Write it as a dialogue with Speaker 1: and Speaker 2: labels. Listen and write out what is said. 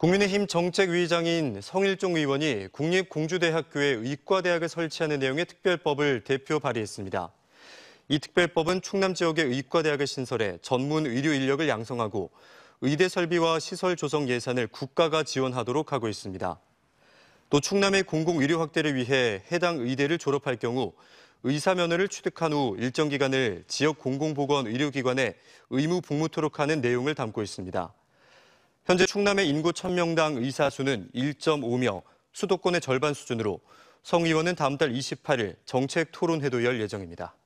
Speaker 1: 국민의힘 정책위의장인 성일종 의원이 국립공주대학교에 의과대학을 설치하는 내용의 특별법을 대표 발의했습니다. 이 특별법은 충남 지역의 의과대학을 신설해 전문 의료 인력을 양성하고 의대 설비와 시설 조성 예산을 국가가 지원하도록 하고 있습니다. 또 충남의 공공의료 확대를 위해 해당 의대를 졸업할 경우 의사 면허를 취득한 후 일정 기간을 지역 공공보건 의료기관에 의무 복무토록 하는 내용을 담고 있습니다. 현재 충남의 인구 1000명당 의사 수는 1.5명, 수도권의 절반 수준으로 성 의원은 다음 달 28일 정책 토론회도 열 예정입니다.